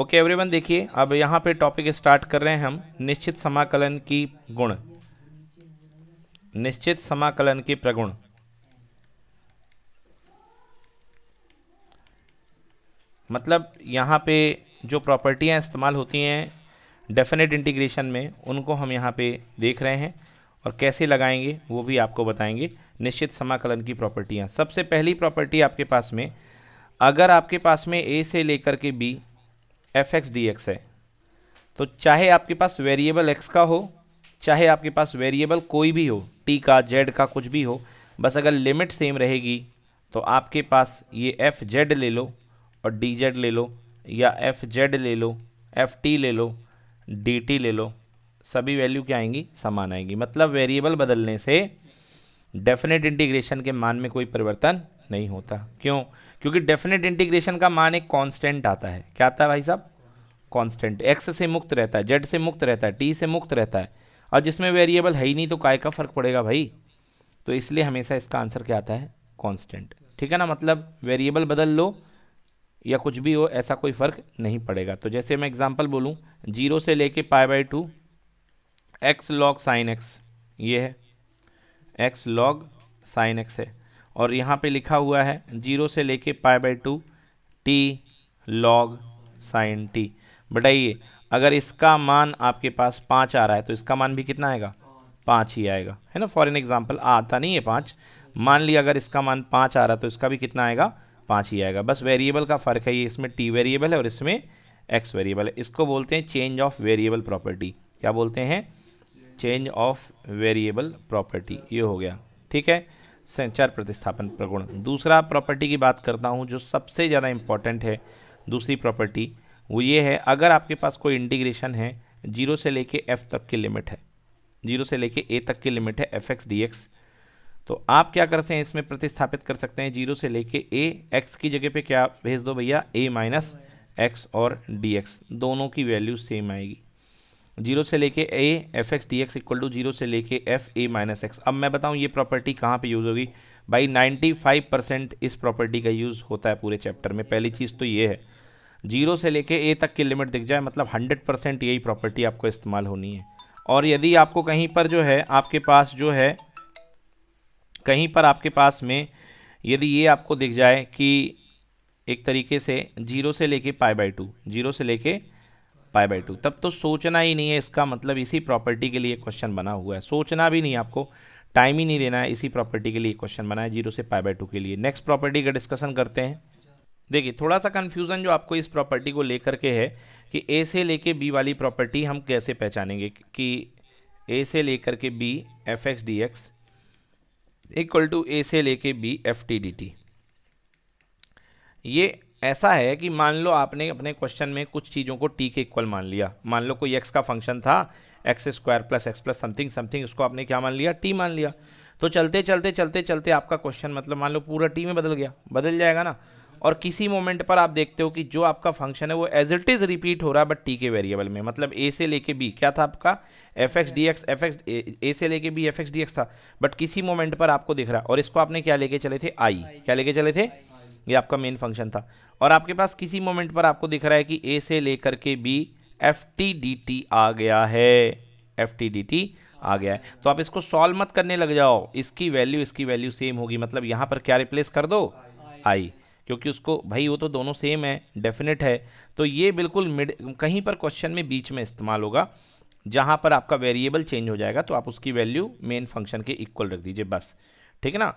Okay everyone देखिए अब यहाँ पे टॉपिक स्टार्ट कर रहे हैं हम निश्चित समाकलन की गुण निश्चित समाकलन की प्रगुण मतलब यहाँ पे जो प्रॉपर्टियाँ इस्तेमाल होती हैं डेफिनेट इंटीग्रेशन में उनको हम यहाँ पे देख रहे हैं और कैसे लगाएंगे वो भी आपको बताएंगे निश्चित समाकलन की प्रॉपर्टियाँ सबसे पहली प्रॉपर्टी आपके पास में अगर आपके पास में ए से लेकर के B F x D x है तो चाहे आपके पास वेरिएबल एक्स का हो चाहे आपके पास वेरिएबल कोई भी हो टी का जेड का कुछ भी हो बस अगर लिमिट सेम रहेगी तो आपके पास ये एफ जेड ले लो और डी जेड ले लो या एफ जेड ले लो एफ टी ले लो डी टी ले लो सभी वैल्यू क्या आएंगी समान आएंगी मतलब वेरिएबल बदलने से डेफिनेट इंटीग्रेशन के मान में कोई परिवर्तन नहीं होता क्यों क्योंकि डेफिनेट इंटीग्रेशन का मान एक कांस्टेंट आता है क्या आता है भाई साहब कांस्टेंट एक्स से मुक्त रहता है जेड से मुक्त रहता है टी से मुक्त रहता है और जिसमें वेरिएबल है ही नहीं तो काय का फ़र्क पड़ेगा भाई तो इसलिए हमेशा इसका आंसर क्या आता है कॉन्स्टेंट ठीक है ना मतलब वेरिएबल बदल लो या कुछ भी हो ऐसा कोई फ़र्क नहीं पड़ेगा तो जैसे मैं एग्जाम्पल बोलूँ जीरो से लेके pi by two X log sine X ये है एक्स लॉग साइन एक्स है और यहाँ पे लिखा हुआ है जीरो से लेके pi by two T log sine T बताइए अगर इसका मान आपके पास पाँच आ रहा है तो इसका मान भी कितना आएगा पाँच ही आएगा है ना फॉर एन एग्जाम्पल आता नहीं है पाँच मान लिया अगर इसका मान पाँच आ रहा है तो इसका भी कितना आएगा पाँच ही आएगा बस वेरिएबल का फ़र्क है ये इसमें टी वेरिएबल है और इसमें एक्स वेरिएबल है इसको बोलते हैं चेंज ऑफ वेरिएबल प्रॉपर्टी क्या बोलते हैं चेंज ऑफ वेरिएबल प्रॉपर्टी ये हो गया ठीक है संचार प्रतिस्थापन प्रगुण दूसरा प्रॉपर्टी की बात करता हूँ जो सबसे ज़्यादा इम्पॉर्टेंट है दूसरी प्रॉपर्टी वो ये है अगर आपके पास कोई इंटीग्रेशन है जीरो से लेके एफ तक की लिमिट है जीरो से लेके ए तक की लिमिट है एफ एक्स डी एक्स तो आप क्या कर सकते हैं इसमें प्रतिस्थापित कर सकते हैं जीरो से लेके ए एक्स की जगह पे क्या भेज दो भैया ए माइनस एक्स और डी एक्स दोनों की वैल्यू सेम आएगी जीरो से लेके A F x D X equal to zero से लेके एफ ए माइनस एक्स अब मैं बताऊँ ये प्रॉपर्टी कहाँ पे यूज़ होगी भाई 95 परसेंट इस प्रॉपर्टी का यूज़ होता है पूरे चैप्टर में पहली चीज़ तो ये है जीरो से लेके ए तक की लिमिट दिख जाए मतलब 100 परसेंट यही प्रॉपर्टी आपको इस्तेमाल होनी है और यदि आपको कहीं पर जो है आपके पास जो है कहीं पर आपके पास में यदि ये आपको दिख जाए कि एक तरीके से जीरो से लेके पाई बाई टू जीरो से लेके पाई बाई टू तब तो सोचना ही नहीं है इसका मतलब इसी प्रॉपर्टी के लिए क्वेश्चन बना हुआ है सोचना भी नहीं आपको टाइम ही नहीं देना है इसी प्रॉपर्टी के लिए क्वेश्चन बना है जीरो से पाई बाई टू के लिए नेक्स्ट प्रॉपर्टी का डिस्कशन करते हैं देखिए थोड़ा सा कन्फ्यूज़न जो आपको इस प्रॉपर्टी को लेकर के है कि ए से लेके बी वाली प्रॉपर्टी हम कैसे पहचानेंगे कि ए से लेकर के B F x D X equal to A से लेके B F T D T ये ऐसा है कि मान लो आपने अपने क्वेश्चन में कुछ चीज़ों को टी के इक्वल मान लिया मान लो कोई एक्स का फंक्शन था X square plus X plus something something उसको आपने क्या मान लिया टी मान लिया तो चलते चलते चलते चलते आपका क्वेश्चन मतलब मान लो पूरा टी में बदल गया बदल जाएगा ना और किसी मोमेंट पर आप देखते हो कि जो आपका फंक्शन है वो एज इट इज़ रिपीट हो रहा है बट टी के वेरिएबल में मतलब ए से लेके बी क्या था आपका F x D X F X A से लेके B F x D X था बट किसी मोमेंट पर आपको दिख रहा और इसको आपने क्या लेके चले थे आई क्या लेके चले थे I. ये आपका मेन फंक्शन था और आपके पास किसी मोमेंट पर आपको दिख रहा है कि ए से लेकर के B F T D T आ गया है एफ टी डी टी आ गया है तो आप इसको सॉल्व मत करने लग जाओ इसकी वैल्यू इसकी वैल्यू सेम होगी मतलब यहाँ पर क्या रिप्लेस कर दो आई क्योंकि उसको भाई वो तो दोनों सेम है डेफिनेट है तो ये बिल्कुल मिड कहीं पर क्वेश्चन में बीच में इस्तेमाल होगा जहाँ पर आपका वेरिएबल चेंज हो जाएगा तो आप उसकी वैल्यू मेन फंक्शन के इक्वल रख दीजिए बस ठीक है ना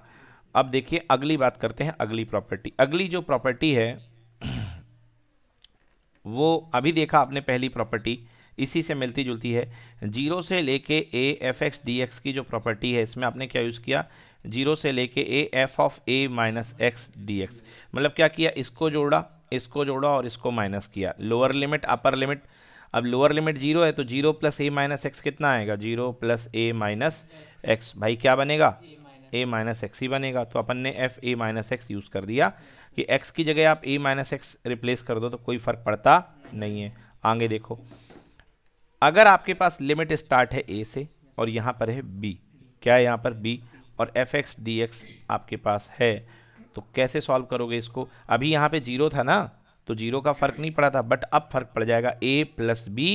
अब देखिए अगली बात करते हैं अगली प्रॉपर्टी अगली जो प्रॉपर्टी है वो अभी देखा आपने पहली प्रॉपर्टी इसी से मिलती जुलती है जीरो से लेके A F x D X की जो प्रॉपर्टी है इसमें आपने क्या यूज़ किया जीरो से लेके A F of A minus X D X मतलब क्या किया इसको जोड़ा इसको जोड़ा और इसको माइनस किया लोअर लिमिट अपर लिमिट अब लोअर लिमिट जीरो है तो zero plus A minus x कितना आएगा zero plus A minus X भाई क्या बनेगा ए माइनस एक्स ही बनेगा तो अपन ने F A minus X use कर दिया कि एक्स की जगह आप ए माइनस एक्स रिप्लेस कर दो तो कोई फ़र्क पड़ता नहीं है आगे देखो अगर आपके पास लिमिट स्टार्ट है ए से और यहाँ पर है बी क्या है यहाँ पर बी और एफ एक्स डी एक्स आपके पास है तो कैसे सॉल्व करोगे इसको अभी यहाँ पे जीरो था ना तो जीरो का फर्क नहीं पड़ा था बट अब फर्क पड़ जाएगा ए प्लस बी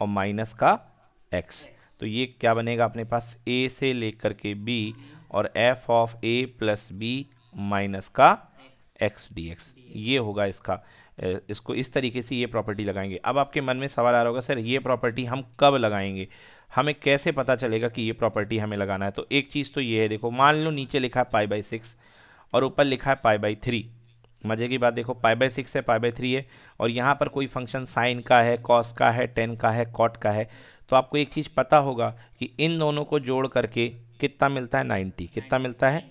और माइनस का एक्स तो ये क्या बनेगा अपने पास ए से लेकर के बी और F of A plus B minus का एक्स डी एक्स ये होगा इसका इसको इस तरीके से ये प्रॉपर्टी लगाएंगे अब आपके मन में सवाल आ रहा होगा सर ये प्रॉपर्टी हम कब लगाएंगे हमें कैसे पता चलेगा कि ये प्रॉपर्टी हमें लगाना है तो एक चीज़ तो ये है देखो मान लो नीचे लिखा है पाई बाई सिक्स और ऊपर लिखा है पाई बाई थ्री मज़े की बात देखो पाई बाई सिक्स है पाई बाई थ्री है और यहाँ पर कोई फंक्शन साइन का है कॉस का है टेन का है कॉट का है तो आपको एक चीज़ पता होगा कि इन दोनों को जोड़ करके कितना मिलता है नाइन्टी कितना मिलता है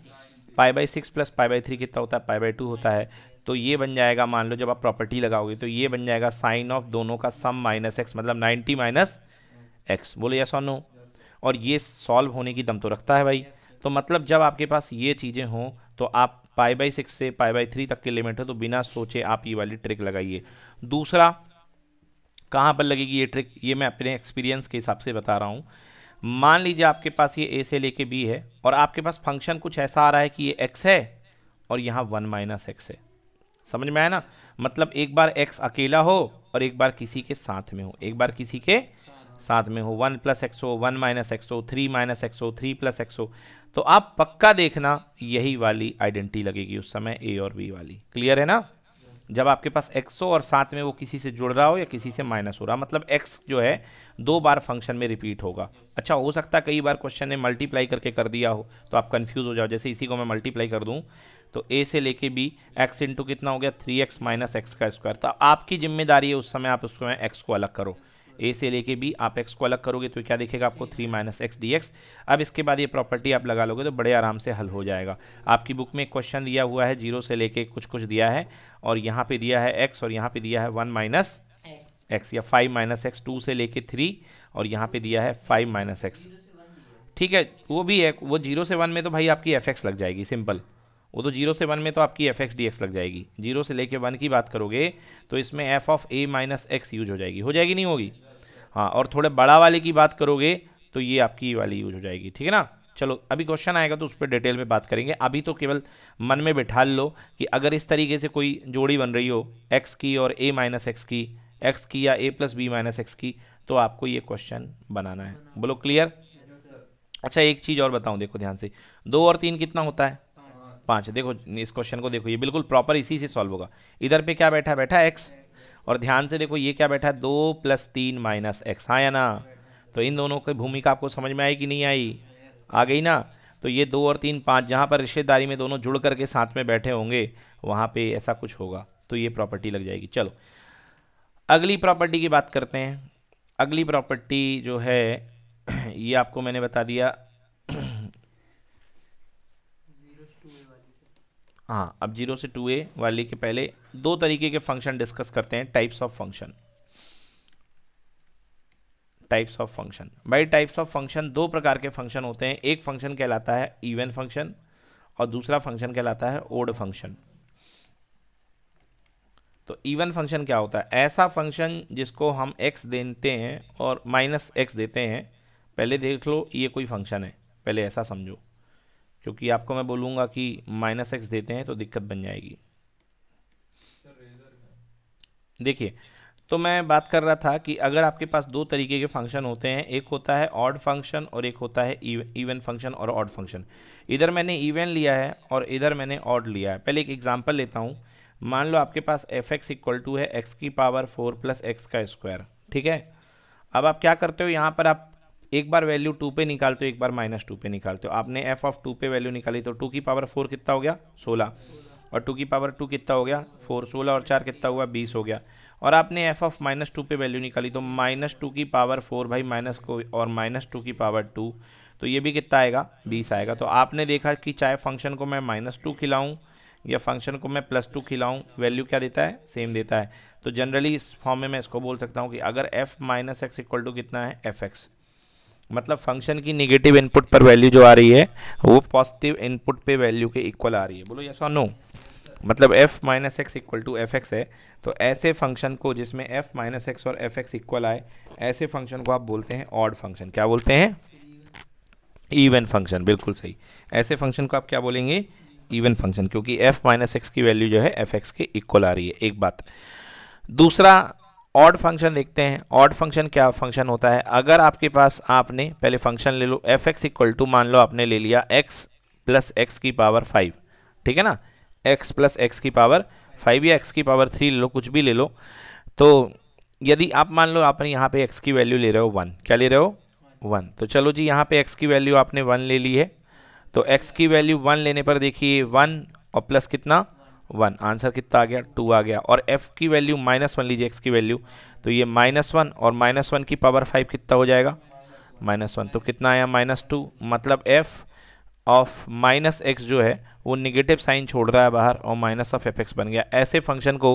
pi by six plus pi by three कितना होता है पाई बाई टू होता है तो ये बन जाएगा मान लो जब आप प्रॉपर्टी लगाओगे तो ये बन जाएगा साइन ऑफ दोनों का सम माइनस एक्स मतलब नाइन्टी माइनस एक्स बोले या सोनो और ये सॉल्व होने की दम तो रखता है भाई तो मतलब जब आपके पास ये चीज़ें हों तो आप पाई बाई सिक्स से पाई बाई थ्री तक के लिमिट हो तो बिना सोचे आप ये वाली ट्रिक लगाइए दूसरा कहाँ पर लगेगी ये ट्रिक ये मैं अपने एक्सपीरियंस के हिसाब से बता रहा हूँ मान लीजिए आपके पास ये ए से लेके बी है और आपके पास फंक्शन कुछ ऐसा आ रहा है कि ये एक्स है और यहाँ वन माइनस एक्स है समझ में आया ना मतलब एक बार एक्स अकेला हो और एक बार किसी के साथ में हो एक बार किसी के साथ में हो वन प्लस एक्स हो वन माइनस एक्स हो थ्री माइनस एक्स हो थ्री प्लस एक्स हो तो आप पक्का देखना यही वाली आइडेंटिटी लगेगी उस समय ए और बी वाली क्लियर है ना जब आपके पास एक्स हो और साथ में वो किसी से जुड़ रहा हो या किसी से माइनस हो रहा मतलब एक्स जो है दो बार फंक्शन में रिपीट होगा अच्छा हो सकता है कई बार क्वेश्चन ने मल्टीप्लाई करके कर दिया हो तो आप कन्फ्यूज़ हो जाओ जैसे इसी को मैं मल्टीप्लाई कर दूँ तो ए से लेके बी एक्स इंटू कितना हो गया थ्री एक्स माइनस एक्स का स्क्वायर तो आपकी जिम्मेदारी है उस समय आप उसको एक्स को अलग करो ए से लेके बी आप एक्स को अलग करोगे तो क्या देखेगा आपको three minus X D x अब इसके बाद ये प्रॉपर्टी आप लगा लोगे तो बड़े आराम से हल हो जाएगा आपकी बुक में क्वेश्चन दिया हुआ है जीरो से लेके कुछ कुछ दिया है और यहाँ पे दिया है एक्स और यहाँ पे दिया है वन माइनस एक्स या फाइव माइनस एक्स टू से लेके थ्री और यहाँ पे दिया है फाइव माइनस एक्स ठीक है वो भी है वो जीरो से वन में तो भाई आपकी एफ एक्स लग जाएगी सिंपल वो तो जीरो से वन में तो आपकी एफ एक्स डी एक्स लग जाएगी जीरो से लेके वन की बात करोगे तो इसमें F of A minus X use हो जाएगी हो जाएगी नहीं होगी हाँ और थोड़े बड़ा वाले की बात करोगे तो ये आपकी वाली यूज हो जाएगी ठीक है ना चलो अभी क्वेश्चन आएगा तो उस पर डिटेल में बात करेंगे अभी तो केवल मन में बिठा लो कि अगर इस तरीके से कोई जोड़ी बन रही हो एक्स की और ए माइनस एक्स की एक्स की या A plus B minus x की तो आपको ये क्वेश्चन बनाना है बोलो क्लियर अच्छा एक चीज़ और बताऊँ देखो ध्यान से दो और तीन कितना होता है पाँच देखो इस क्वेश्चन को देखो ये बिल्कुल प्रॉपर इसी से सॉल्व होगा इधर पे क्या बैठा बैठा एक्स और ध्यान से देखो ये क्या बैठा है दो प्लस तीन माइनस एक्स हाँ या ना तो इन दोनों की भूमिका आपको समझ में आई कि नहीं आई आ गई ना तो ये दो और तीन पाँच जहाँ पर रिश्तेदारी में दोनों जुड़ करके साथ में बैठे होंगे वहाँ पर ऐसा कुछ होगा तो ये प्रॉपर्टी लग जाएगी चलो अगली प्रॉपर्टी की बात करते हैं अगली प्रॉपर्टी जो है ये आपको मैंने बता दिया हाँ अब जीरो से टू ए वाली के पहले दो तरीके के फंक्शन डिस्कस करते हैं types of function types of function भाई टाइप्स ऑफ फंक्शन दो प्रकार के फंक्शन होते हैं एक फंक्शन कहलाता है इवन फंक्शन और दूसरा फंक्शन कहलाता है ओड फंक्शन तो इवन फंक्शन क्या होता है ऐसा फंक्शन जिसको हम एक्स देते हैं और माइनस एक्स देते हैं पहले देख लो ये कोई फंक्शन है पहले ऐसा समझो क्योंकि आपको मैं बोलूँगा कि माइनस एक्स देते हैं तो दिक्कत बन जाएगी देखिए तो मैं बात कर रहा था कि अगर आपके पास दो तरीके के फंक्शन होते हैं एक होता है ऑड फंक्शन और एक होता है इवन फंक्शन और ऑड फंक्शन इधर मैंने इवन लिया है और इधर मैंने ऑड लिया है पहले एक एग्जांपल लेता हूँ मान लो आपके पास एफ एक्स इक्वल टू है एक्स की पावर फोर प्लस एक्स का स्क्वायर ठीक है अब आप क्या करते हो यहाँ पर आप एक बार वैल्यू टू पे निकालते हो एक बार माइनस टू पे निकालते हो आपने एफ ऑफ टू पे वैल्यू निकाली तो टू की पावर फोर कितना हो गया सोलह और टू की पावर टू कितना हो गया फोर सोलह और चार कितना हुआ बीस हो गया और आपने एफ ऑफ माइनस टू पे वैल्यू निकाली तो माइनस टू की पावर फोर भाई माइनस को और माइनस टू की पावर टू तो ये भी कितना आएगा बीस आएगा तो आपने देखा कि चाहे फंक्शन को मैं माइनस टू खिलाऊँ या फंक्शन को मैं प्लस टू खिलाऊँ वैल्यू क्या देता है सेम देता है तो जनरली इस फॉर्म में मैं इसको बोल सकता हूँ कि अगर f minus x equal to कितना है एफ एक्स मतलब फंक्शन की निगेटिव इनपुट पर वैल्यू जो आ रही है वो पॉजिटिव इनपुट पे वैल्यू के इक्वल आ रही है बोलो यस और नो मतलब f minus x equal to f x है तो ऐसे फंक्शन को जिसमें f माइनस एक्स और एफ एक्स इक्वल आए ऐसे फंक्शन को आप बोलते हैं ऑड फंक्शन क्या बोलते हैं इवन फंक्शन बिल्कुल सही ऐसे फंक्शन को आप क्या बोलेंगे इवन फंक्शन क्योंकि एफ माइनस एक्स की वैल्यू जो है एफ एक्स के इक्वल आ रही है एक बात दूसरा ऑड फंक्शन देखते हैं ऑड फंक्शन क्या फंक्शन होता है अगर आपके पास आपने पहले फंक्शन ले लो एफ एक्स इक्वल टू मान लो आपने ले लिया एक्स प्लस एक्स की पावर फाइव ठीक है ना एक्स प्लस एक्स की पावर फाइव या एक्स की पावर थ्री ले लो कुछ भी ले लो तो यदि आप मान लो आपने यहाँ पे एक्स की वैल्यू ले रहे हो वन क्या ले रहे हो वन तो चलो जी यहाँ पे एक्स की वैल्यू आपने वन ले ली है तो x की वैल्यू वन लेने पर देखिए वन और प्लस कितना वन आंसर कितना आ गया टू आ गया और f की वैल्यू माइनस वन लीजिए x की वैल्यू तो ये माइनस वन और माइनस वन की पावर फाइव कितना हो जाएगा माइनस वन तो कितना आया माइनस टू मतलब f ऑफ माइनस एक्स जो है वो निगेटिव साइन छोड़ रहा है बाहर और माइनस ऑफ एफ एक्स बन गया ऐसे फंक्शन को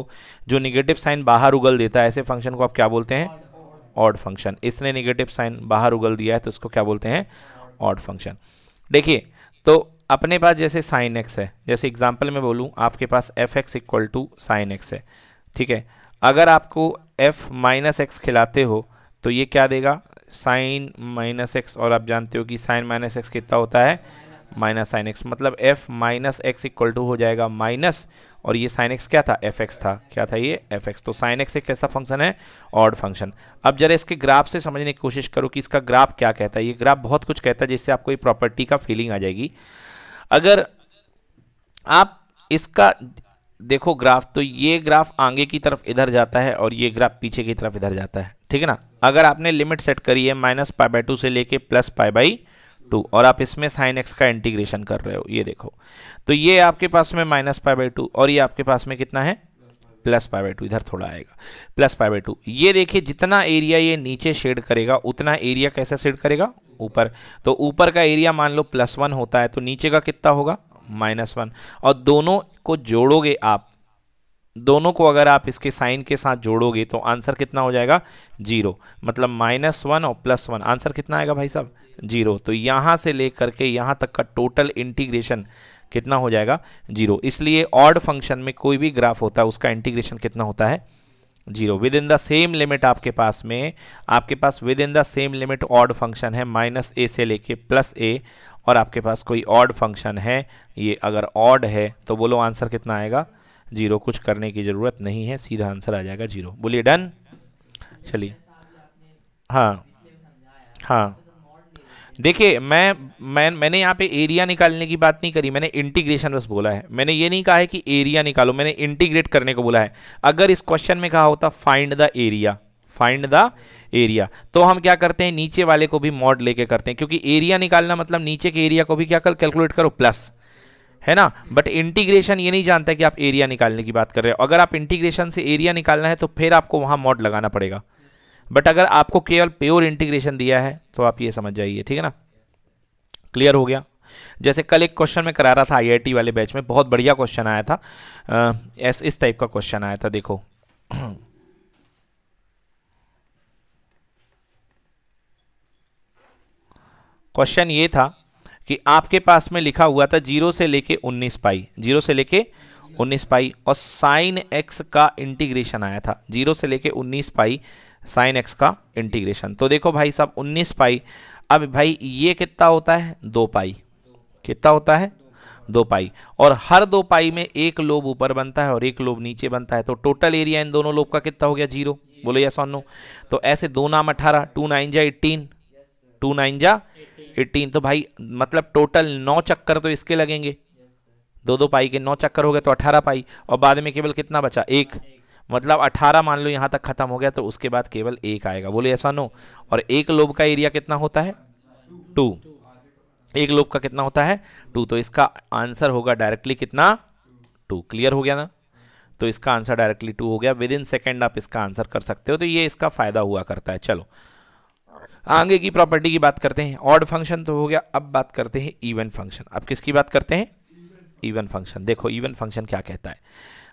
जो निगेटिव साइन बाहर उगल देता है ऐसे फंक्शन को आप क्या बोलते हैं ऑड फंक्शन इसने निगेटिव साइन बाहर उगल दिया है तो इसको क्या बोलते हैं ऑड फंक्शन देखिए तो अपने पास जैसे साइन एक्स है जैसे एग्जाम्पल में बोलूँ आपके पास F x equal to sine x है ठीक है अगर आपको एफ माइनस एक्स खिलाते हो तो ये क्या देगा साइन माइनस एक्स और आप जानते हो कि साइन माइनस एक्स कितना होता है माइनस साइन एक्स मतलब f minus x equal to हो जाएगा माइनस और ये साइन एक्स क्या था एफ एक्स था क्या था ये एफ एक्स तो साइन एक्स एक कैसा फंक्शन है ऑड फंक्शन अब जरा इसके ग्राफ से समझने की कोशिश करो कि इसका ग्राफ क्या कहता है ये ग्राफ बहुत कुछ कहता है जिससे आपको ये प्रॉपर्टी का फीलिंग आ जाएगी अगर आप इसका देखो ग्राफ तो ये ग्राफ आगे की तरफ इधर जाता है और ये ग्राफ पीछे की तरफ इधर जाता है ठीक है ना अगर आपने लिमिट सेट करी है माइनस पाई बाई टू से लेके प्लस पाई बाई टू और आप इसमें साइन एक्स का इंटीग्रेशन कर रहे हो ये देखो तो ये आपके पास में माइनस पाई बाई टू और ये आपके पास में कितना है प्लस पाई बाई टू इधर थोड़ा आएगा प्लस पाई बाई टू ये देखिए जितना एरिया ये नीचे शेड करेगा उतना एरिया कैसे शेड करेगा ऊपर तो ऊपर का एरिया मान लो प्लस वन होता है तो नीचे का कितना होगा माइनस वन और दोनों को जोड़ोगे आप दोनों को अगर आप इसके साइन के साथ जोड़ोगे तो आंसर कितना हो जाएगा जीरो मतलब माइनस वन और प्लस वन आंसर कितना आएगा भाई साहब जीरो तो यहाँ से ले करके यहाँ तक का टोटल इंटीग्रेशन कितना हो जाएगा जीरो इसलिए ऑड फंक्शन में कोई भी ग्राफ होता है उसका इंटीग्रेशन कितना होता है zero within the same limit आपके पास में आपके पास within the same limit odd function है माइनस ए से लेके प्लस ए और आपके पास कोई ऑड फंक्शन है ये अगर ऑड है तो बोलो आंसर कितना आएगा जीरो कुछ करने की ज़रूरत नहीं है सीधा आंसर आ जाएगा जीरो बोलिए डन चलिए हाँ हाँ देखिए मैं मैं मैंने यहाँ पे एरिया निकालने की बात नहीं करी मैंने इंटीग्रेशन बस बोला है मैंने ये नहीं कहा है कि एरिया निकालो मैंने इंटीग्रेट करने को बोला है अगर इस क्वेश्चन में कहा होता find the area find the area तो हम क्या करते हैं नीचे वाले को भी मॉड लेके करते हैं क्योंकि एरिया निकालना मतलब नीचे के एरिया को भी क्या कर कैलकुलेट करो प्लस है ना बट इंटीग्रेशन ये नहीं जानता कि आप एरिया निकालने की बात कर रहे हो अगर आप इंटीग्रेशन से एरिया निकालना है तो फिर आपको वहाँ मॉड लगाना पड़ेगा बट अगर आपको केवल प्योर इंटीग्रेशन दिया है तो आप ये समझ जाइए ठीक है ना क्लियर हो गया जैसे कल एक क्वेश्चन में करा रहा था आईआईटी वाले बैच में बहुत बढ़िया क्वेश्चन आया था आ, इस टाइप का क्वेश्चन आया था देखो क्वेश्चन ये था कि आपके पास में लिखा हुआ था जीरो से लेके उन्नीस पाई जीरो से लेके उन्नीस पाई और साइन एक्स का इंटीग्रेशन आया था जीरो से लेके उन्नीस पाई साइन एक्स का इंटीग्रेशन तो देखो भाई साहब उन्नीस पाई अब भाई ये कितना होता है दो पाई कितना होता है दो पाई और हर दो पाई में एक लोब ऊपर बनता है और एक लोब नीचे बनता है तो टोटल एरिया इन दोनों लोब का कितना हो गया जीरो बोलो या सोनो तो ऐसे दो नाम अठारह टू नाइन जा एट्टीन टू नाइन जा एटीन तो भाई मतलब टोटल नौ चक्कर तो इसके लगेंगे दो दो पाई के नौ चक्कर हो गए तो अठारह पाई और बाद में केवल कितना बचा एक मतलब अठारह मान लो यहाँ तक खत्म हो गया तो उसके बाद केवल एक आएगा बोले ऐसा नो और एक लोब का एरिया कितना होता है टू एक लोब का कितना होता है टू तो इसका आंसर होगा डायरेक्टली कितना टू क्लियर हो गया ना तो इसका आंसर डायरेक्टली टू हो गया विद इन सेकेंड आप इसका आंसर कर सकते हो तो ये इसका फ़ायदा हुआ करता है चलो आगे की प्रॉपर्टी की बात करते हैं ऑड फंक्शन तो हो गया अब बात करते हैं इवन फंक्शन अब किसकी बात करते हैं इवन फंक्शन देखो इवन फंक्शन क्या कहता है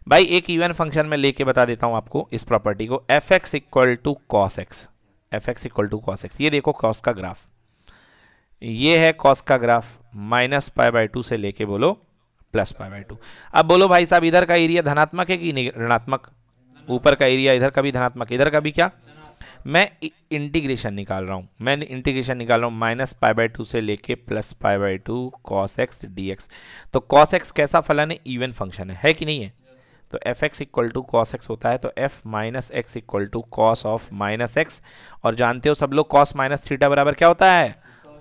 भाई एक इवन फंक्शन में लेके बता देता हूं आपको इस प्रॉपर्टी को f x equal to cos x F x equal to cos x ये देखो कॉस का ग्राफ ये है कॉस का graph minus pi by two से लेके बोलो प्लस पाई बाई टू अब बोलो भाई साहब इधर का एरिया धनात्मक है कि ऋणात्मक ऊपर का एरिया इधर का भी धनात्मक इधर का भी क्या मैं इंटीग्रेशन निकाल रहा हूँ मैं इंटीग्रेशन निकाल रहा हूँ माइनस पाई बाई टू से लेके plus pi by two cos x D x तो कॉस एक्स कैसा फलन है इवन फंक्शन है है कि नहीं है तो f x equal to cos x होता है तो f minus x equal to cos of minus x और जानते हो सब लोग कॉस माइनस थीटा बराबर क्या होता है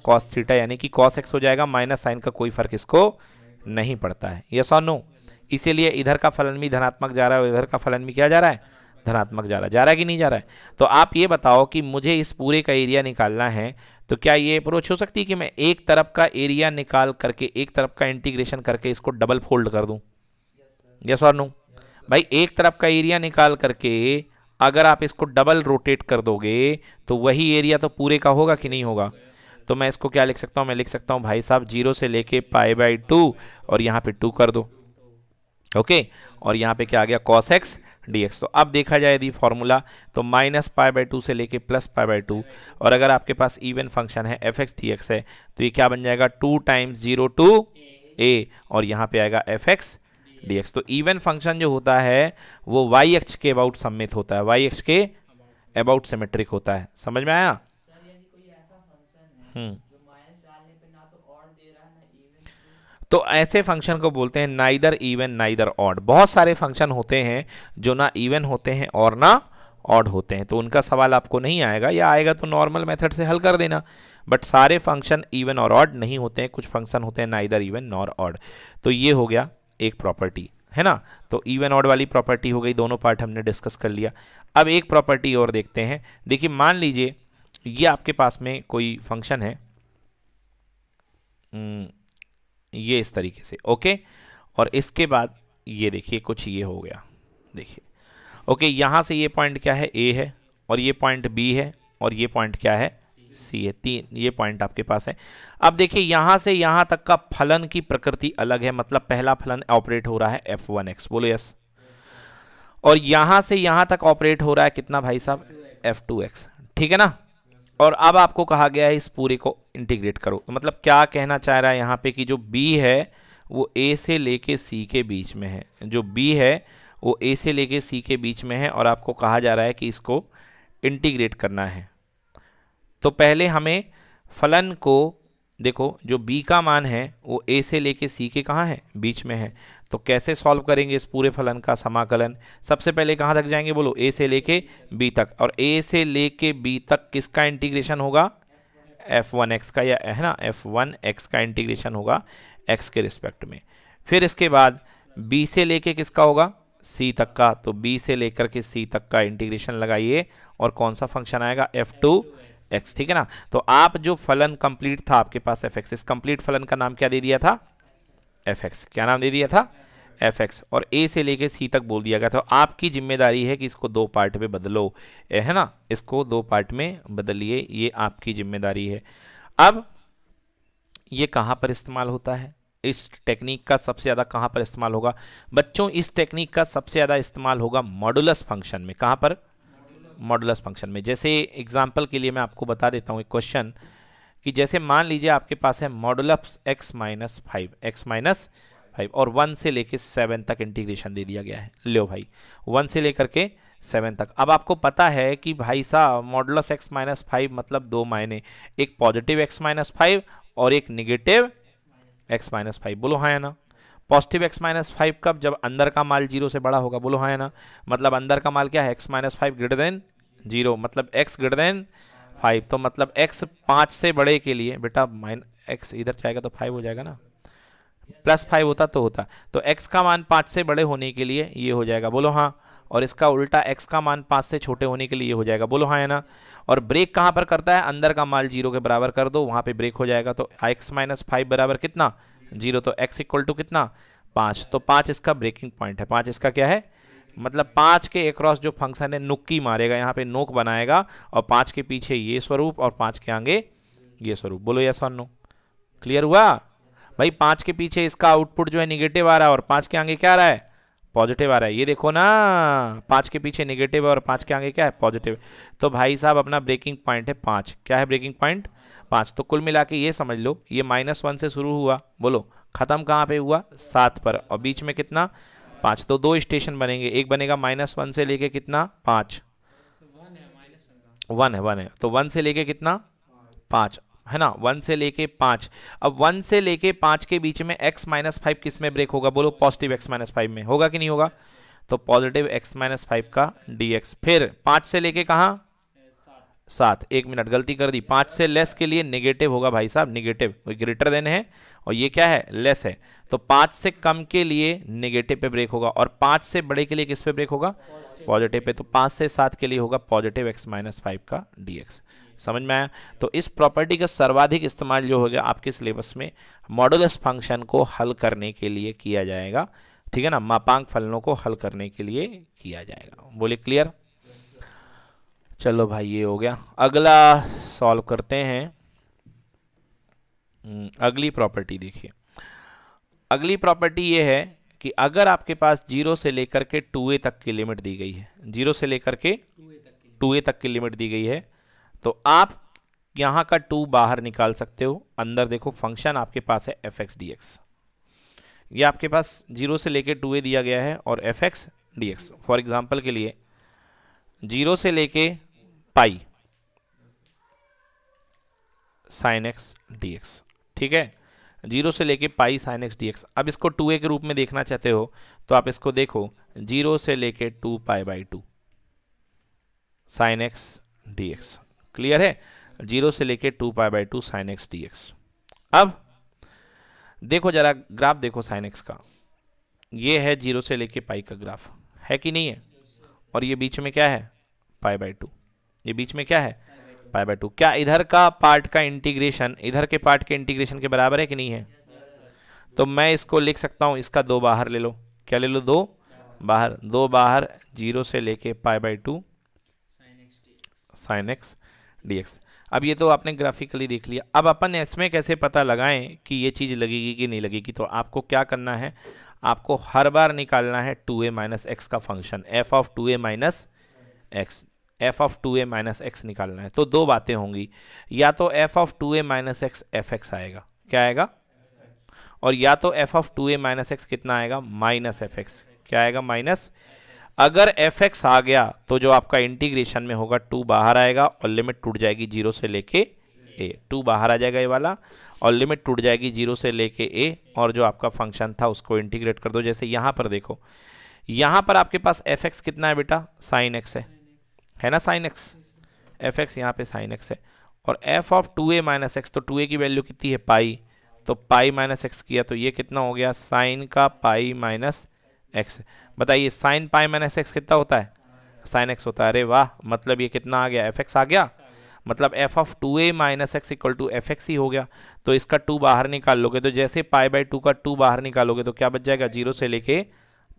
कॉस थीटा यानी कि कॉस एक्स हो जाएगा माइनस साइन का कोई फर्क इसको नहीं पड़ता है यस और नो इसीलिए इधर का फलन भी धनात्मक जा रहा है और इधर का फलन भी क्या जा रहा है धनात्मक जा रहा है जा रहा है कि नहीं जा रहा है तो आप ये बताओ कि मुझे इस पूरे का एरिया निकालना है तो क्या ये अप्रोच हो सकती है कि मैं एक तरफ का एरिया निकाल करके एक तरफ का इंटीग्रेशन करके इसको डबल फोल्ड कर दूँ यस और नो भाई एक तरफ का एरिया निकाल करके अगर आप इसको डबल रोटेट कर दोगे तो वही एरिया तो पूरे का होगा कि नहीं होगा तो मैं इसको क्या लिख सकता हूँ मैं लिख सकता हूँ भाई साहब जीरो से लेके पाई बाई टू और यहाँ पे टू कर दो ओके और यहाँ पे क्या आ गया कॉस एक्स डीएक्स तो अब देखा जाए यदि फॉर्मूला तो माइनस पाई बाई टू से लेके प्लस पाई बाई टू और अगर आपके पास इवन फंक्शन है एफ एक्स डी एक्स है तो ये क्या बन जाएगा two times zero to a और यहाँ पे आएगा एफ एक्स डी एक्स तो इवन फंक्शन जो होता है वो वाई एक्स के अबाउट सम्मित होता है वाई एक्स के अबाउट सिमेट्रिक होता है समझ में आया हम्म तो ऐसे फंक्शन को बोलते हैं नाइदर इवन नाइदर ऑड बहुत सारे फंक्शन होते हैं जो ना इवन होते हैं और ना ऑड होते हैं तो उनका सवाल आपको नहीं आएगा या आएगा तो नॉर्मल मेथड से हल कर देना बट सारे फंक्शन इवन और ऑड नहीं होते हैं कुछ फंक्शन होते हैं ना इधर इवन नॉर ऑड तो ये हो गया एक प्रॉपर्टी है ना तो इवन ऑड वाली प्रॉपर्टी हो गई दोनों पार्ट हमने डिस्कस कर लिया अब एक प्रॉपर्टी और देखते हैं देखिए मान लीजिए ये आपके पास में कोई फंक्शन है हम्म, ये इस तरीके से ओके और इसके बाद ये देखिए कुछ ये हो गया देखिए ओके यहाँ से ये पॉइंट क्या है ए है और ये पॉइंट बी है और ये पॉइंट क्या है सी है तीन ये पॉइंट आपके पास है अब देखिए यहाँ से यहाँ तक का फलन की प्रकृति अलग है मतलब पहला फलन ऑपरेट हो रहा है एफ वन एक्स बोलो यस और यहाँ से यहाँ तक ऑपरेट हो रहा है कितना भाई साहब एफ टू एक्स ठीक है ना और अब आपको कहा गया है इस पूरे को इंटीग्रेट करो तो मतलब क्या कहना चाह रहा है यहाँ पे कि जो बी है वो ए से लेके सी के बीच में है जो बी है वो ए से लेके सी के बीच में है और आपको कहा जा रहा है कि इसको इंटीग्रेट करना है तो पहले हमें फलन को देखो जो बी का मान है वो ए से लेके सी के कहाँ है बीच में है तो कैसे सॉल्व करेंगे इस पूरे फलन का समाकलन सबसे पहले कहाँ तक जाएंगे बोलो ए से लेके बी तक और ए से लेके बी तक किसका इंटीग्रेशन होगा एफ वन एक्स का या है ना एफ वन एक्स का इंटीग्रेशन होगा एक्स के रिस्पेक्ट में फिर इसके बाद बी से लेके किसका होगा सी तक का तो बी से लेकर के सी तक का इंटीग्रेशन लगाइए और कौन सा फंक्शन आएगा एफ टू एक्स ठीक है ना तो आप जो फलन कंप्लीट था आपके पास एफ एक्स इस कंप्लीट फलन का नाम क्या दे दिया था एफ एक्स क्या नाम दे दिया था एफ एक्स और ए से लेके सी तक बोल दिया गया था तो आपकी जिम्मेदारी है कि इसको दो पार्ट में बदलो है ना इसको दो पार्ट में बदलिए ये आपकी जिम्मेदारी है अब ये कहाँ पर इस्तेमाल होता है इस टेक्निक का सबसे ज़्यादा कहाँ पर इस्तेमाल होगा बच्चों इस टेक्निक का सबसे ज़्यादा इस्तेमाल होगा मॉडुलस फंक्शन में कहाँ पर मॉडुलस फंक्शन में जैसे एग्जाम्पल के लिए मैं आपको बता देता हूँ एक क्वेश्चन कि जैसे मान लीजिए आपके पास है modulus x minus five x minus five और वन से लेके सेवन तक इंटीग्रेशन दे दिया गया है लो भाई वन से लेकर के सेवन तक अब आपको पता है कि भाई साहब मॉडुलस एक्स माइनस फाइव मतलब दो मायने एक पॉजिटिव एक्स माइनस फाइव और एक निगेटिव एक्स माइनस फाइव बोलो हाँ ना पॉजिटिव एक्स माइनस फाइव कब जब अंदर का माल जीरो से बड़ा होगा बोलो हाँ है ना मतलब अंदर का माल क्या है x minus five greater than zero मतलब एक्स ग्रेटर देन फाइव तो मतलब एक्स पाँच से बड़े के लिए बेटा माइन एक्स इधर जाएगा तो फाइव हो जाएगा ना प्लस फाइव होता तो होता तो एक्स का मान पाँच से बड़े होने के लिए ये हो जाएगा बोलो हाँ और इसका उल्टा एक्स का मान पाँच से छोटे होने के लिए ये हो जाएगा बोलो हाँ है ना और ब्रेक कहाँ पर करता है अंदर का माल जीरो के बराबर कर दो वहाँ पर ब्रेक हो जाएगा तो एक्स माइनस फाइव बराबर कितना जीरो तो एक्स इक्वल टू कितना पाँच तो पाँच इसका ब्रेकिंग पॉइंट है पाँच इसका क्या है मतलब पाँच के एक्रॉस जो फंक्शन है नुक्की मारेगा यहाँ पे नोक बनाएगा और पाँच के पीछे ये स्वरूप और पाँच के आगे ये स्वरूप बोलो यस और नो क्लियर हुआ भाई पाँच के पीछे इसका आउटपुट जो है निगेटिव आ रहा है और पाँच के आगे क्या आ रहा है पॉजिटिव आ रहा है ये देखो ना पाँच के पीछे निगेटिव है और पाँच के आगे क्या है पॉजिटिव तो भाई साहब अपना ब्रेकिंग पॉइंट है पाँच क्या है ब्रेकिंग पॉइंट पाँच तो कुल मिला के ये समझ लो ये माइनस वन से शुरू हुआ बोलो ख़त्म कहाँ पे हुआ सात पर और बीच में कितना पाँच तो दो स्टेशन बनेंगे एक बनेगा माइनस वन से लेके कितना पाँच वन है वन है तो वन से लेके कितना पाँच है ना वन से लेके पाँच अब वन से लेके पाँच के बीच में एक्स माइनस फाइव किस में ब्रेक होगा बोलो पॉजिटिव एक्स माइनस फाइव में होगा कि नहीं होगा तो पॉजिटिव एक्स माइनस फाइव का डी एक्स फिर पाँच से लेके कहाँ सात एक मिनट गलती कर दी पाँच से लेस के लिए निगेटिव होगा भाई साहब निगेटिव ग्रेटर देन है और ये क्या है लेस है तो पाँच से कम के लिए निगेटिव पे ब्रेक होगा और पाँच से बड़े के लिए किस पे ब्रेक होगा पॉजिटिव पे तो पाँच से सात के लिए होगा पॉजिटिव एक्स माइनस फाइव का डी एक्स समझ में आया तो इस प्रॉपर्टी का सर्वाधिक इस्तेमाल जो होगा आपके सिलेबस में मॉडुलस फंक्शन को हल करने के लिए किया जाएगा ठीक है ना मापांक फलनों को हल करने के लिए किया जाएगा बोले क्लियर चलो भाई ये हो गया अगला सॉल्व करते हैं हम्म, अगली प्रॉपर्टी देखिए अगली प्रॉपर्टी ये है कि अगर आपके पास जीरो से लेकर के टू ए तक की लिमिट दी गई है जीरो से लेकर के टू ए तक की लिमिट दी गई है तो आप यहाँ का टू बाहर निकाल सकते हो अंदर देखो फंक्शन आपके पास है एफ एक्स डी एक्स ये आपके पास जीरो से लेकर टू ए दिया गया है और f x D x for example के लिए जीरो से लेके pi sine x D x ठीक है जीरो से लेके pi sine x D x अब इसको टू ए के रूप में देखना चाहते हो तो आप इसको देखो जीरो से लेके two pi by two sine x D x clear है जीरो से लेके two pi by two sine x D x अब देखो जरा ग्राफ देखो साइन एक्स का ये है जीरो से लेके पाई का ग्राफ है कि नहीं है और ये बीच में क्या है पाई बाई टू ये बीच में क्या है पाई बाई टू क्या इधर का पार्ट का इंटीग्रेशन इधर के पार्ट के इंटीग्रेशन के बराबर है कि नहीं है तो मैं इसको लिख सकता हूँ इसका दो बाहर ले लो क्या ले लो दो बाहर दो बाहर जीरो से लेके pi by two sine x D x अब ये तो आपने ग्राफिकली देख लिया अब अपन इसमें कैसे पता लगाएं कि ये चीज़ लगेगी कि नहीं लगेगी तो आपको क्या करना है आपको हर बार निकालना है टू ए माइनस एक्स का function f of two a minus x f of two a minus x निकालना है तो दो बातें होंगी या तो f of two a minus x F x आएगा क्या आएगा और या तो f of two a minus x कितना आएगा माइनस एफ एक्स क्या आएगा माइनस अगर एफ एक्स आ गया तो जो आपका इंटीग्रेशन में होगा टू बाहर आएगा और लिमिट टूट जाएगी जीरो से लेके ए टू बाहर आ जाएगा ये वाला और लिमिट टूट जाएगी जीरो से लेके ए और जो आपका फंक्शन था उसको इंटीग्रेट कर दो जैसे यहाँ पर देखो यहाँ पर आपके पास एफ एक्स कितना है बेटा साइन एक्स है है ना साइन एक्स एफ एक्स यहाँ पे साइन एक्स है और F of two a minus x तो टू ए की वैल्यू कितनी है पाई तो पाई माइनस एक्स किया तो ये कितना हो गया साइन का पाई माइनस एक्स बताइए साइन पाई माइनस एक्स कितना होता है साइन एक्स होता है अरे वाह मतलब ये कितना आ गया एफ एक्स आ गया मतलब f of two a minus x equal to f x ही हो गया तो इसका टू बाहर निकाल लोगे तो जैसे पाई बाई टू का टू बाहर निकालोगे तो क्या बच जाएगा जीरो से लेके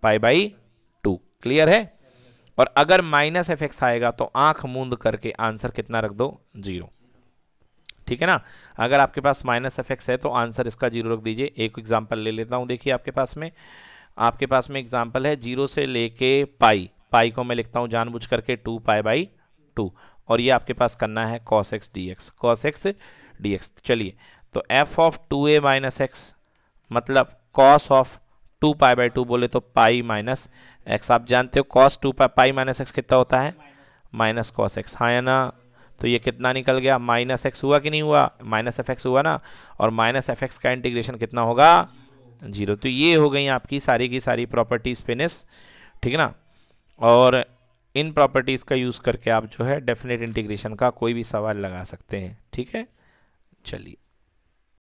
पाई बाई टू क्लियर है और अगर माइनस एफ एक्स आएगा तो आंख मूंद करके आंसर कितना रख दो जीरो ठीक है ना अगर आपके पास माइनस एफ एक्स है तो आंसर इसका जीरो रख दीजिए एक एग्जाम्पल ले लेता हूँ देखिए आपके पास में आपके पास में एग्जाम्पल है जीरो से लेके पाई पाई को मैं लिखता हूँ जानबूझ करके टू पाई बाई टू और ये आपके पास करना है cos x D x cos x D x चलिए तो f of two a minus x मतलब cos of two pi by two बोले तो पाई माइनस एक्स आप जानते हो cos two pi pi minus x कितना होता है माइनस कॉस एक्स हाँ या ना तो ये कितना निकल गया माइनस एक्स हुआ कि नहीं हुआ माइनस एफ एक्स हुआ ना और माइनस एफ एक्स का इंटीग्रेशन कितना होगा जीरो तो ये हो गई आपकी सारी की सारी प्रॉपर्टीज़ फिनिश ठीक है ना और इन प्रॉपर्टीज़ का यूज़ करके आप जो है डेफिनेट इंटीग्रेशन का कोई भी सवाल लगा सकते हैं ठीक है चलिए